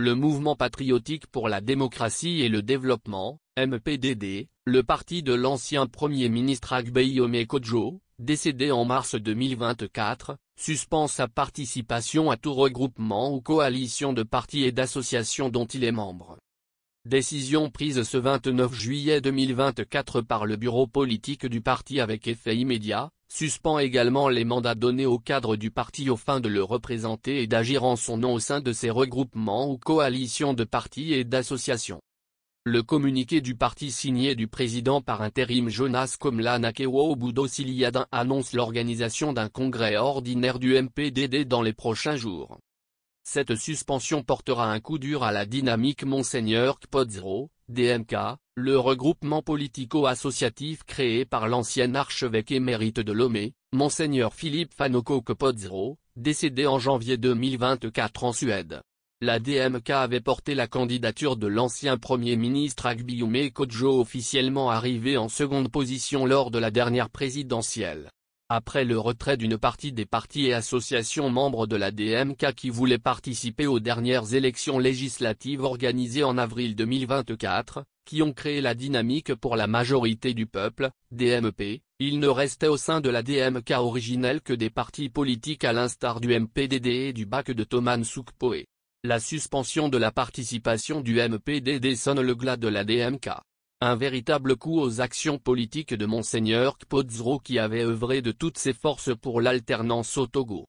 le Mouvement patriotique pour la démocratie et le développement, MPDD, le parti de l'ancien Premier ministre Agbeyome Kodjo, décédé en mars 2024, suspend sa participation à tout regroupement ou coalition de partis et d'associations dont il est membre. Décision prise ce 29 juillet 2024 par le bureau politique du parti avec effet immédiat, suspend également les mandats donnés au cadre du parti aux fin de le représenter et d'agir en son nom au sein de ses regroupements ou coalitions de partis et d'associations. Le communiqué du parti signé du président par intérim Jonas Komla Budo Siliadin annonce l'organisation d'un congrès ordinaire du MPDD dans les prochains jours. Cette suspension portera un coup dur à la dynamique Monseigneur Kpodzro, DMK, le regroupement politico-associatif créé par l'ancien archevêque émérite de Lomé, Mgr Philippe Fanoko Kopodzro, décédé en janvier 2024 en Suède. La DMK avait porté la candidature de l'ancien Premier ministre Agbiume Kodjo officiellement arrivé en seconde position lors de la dernière présidentielle après le retrait d'une partie des partis et associations membres de la DMK qui voulaient participer aux dernières élections législatives organisées en avril 2024, qui ont créé la dynamique pour la majorité du peuple, DMP, il ne restait au sein de la DMK originelle que des partis politiques à l'instar du MPDD et du BAC de Thomas Soukpoé. La suspension de la participation du MPDD sonne le glas de la DMK. Un véritable coup aux actions politiques de Monseigneur Kpozro qui avait œuvré de toutes ses forces pour l'alternance au Togo.